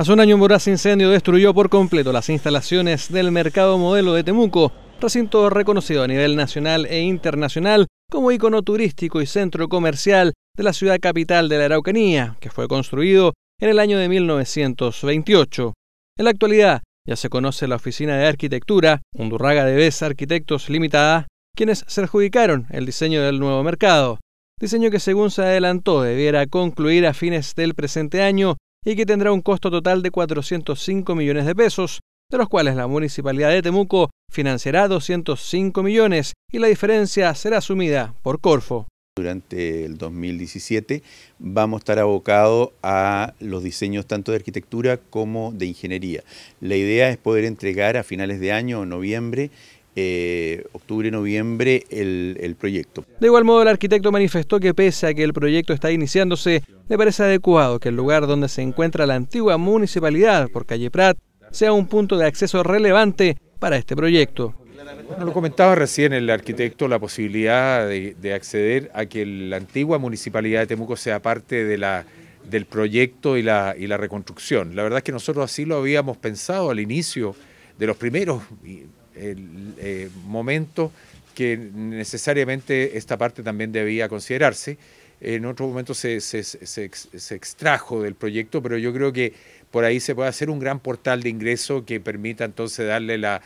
Hace un año un voraz incendio destruyó por completo las instalaciones del mercado modelo de Temuco, recinto reconocido a nivel nacional e internacional como icono turístico y centro comercial de la ciudad capital de la Araucanía, que fue construido en el año de 1928. En la actualidad ya se conoce la oficina de arquitectura, Undurraga de Bes Arquitectos Limitada, quienes se adjudicaron el diseño del nuevo mercado, diseño que según se adelantó debiera concluir a fines del presente año y que tendrá un costo total de 405 millones de pesos, de los cuales la Municipalidad de Temuco financiará 205 millones y la diferencia será asumida por Corfo. Durante el 2017 vamos a estar abocados a los diseños tanto de arquitectura como de ingeniería. La idea es poder entregar a finales de año o noviembre eh, octubre, noviembre el, proyecto. De igual modo, el arquitecto manifestó que pese a que el proyecto está iniciándose, le parece adecuado que el lugar donde se encuentra la antigua municipalidad por calle Prat sea un punto de acceso relevante para este proyecto. Bueno, lo comentaba recién el arquitecto, la posibilidad de, acceder a que la antigua municipalidad de Temuco sea parte de la, del proyecto y la, y la reconstrucción. La verdad es que nosotros así lo habíamos pensado al inicio de los primeros ...el eh, momento que necesariamente esta parte también debía considerarse. En otro momento se, extrajo del proyecto, pero yo creo que por ahí se puede hacer un gran portal de ingreso que permita entonces darle las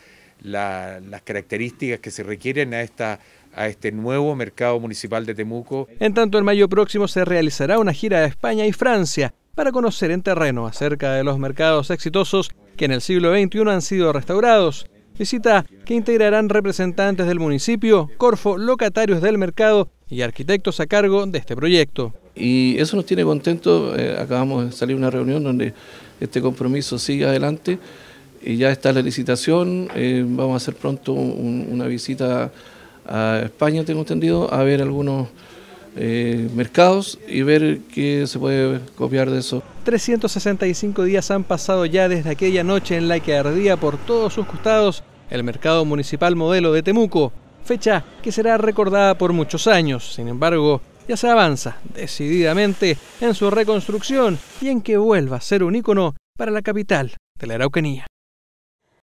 características que se requieren a esta a este nuevo mercado municipal de Temuco. En tanto, en mayo próximo se realizará una gira a España y Francia para conocer en terreno acerca de los mercados exitosos que en el siglo XXI han sido restaurados Visita que integrarán representantes del municipio, Corfo, locatarios del mercado y arquitectos a cargo de este proyecto. Y eso nos tiene contentos, eh, acabamos de salir de una reunión donde este compromiso sigue adelante y ya está la licitación, eh, vamos a hacer pronto una visita a España, tengo entendido, a ver algunos eh, mercados y ver qué se puede copiar de eso. 365 días han pasado ya desde aquella noche en la que ardía por todos sus costados el mercado municipal modelo de Temuco, fecha que será recordada por muchos años. Sin embargo, ya se avanza decididamente en su reconstrucción y en que vuelva a ser un ícono para la capital de la Araucanía.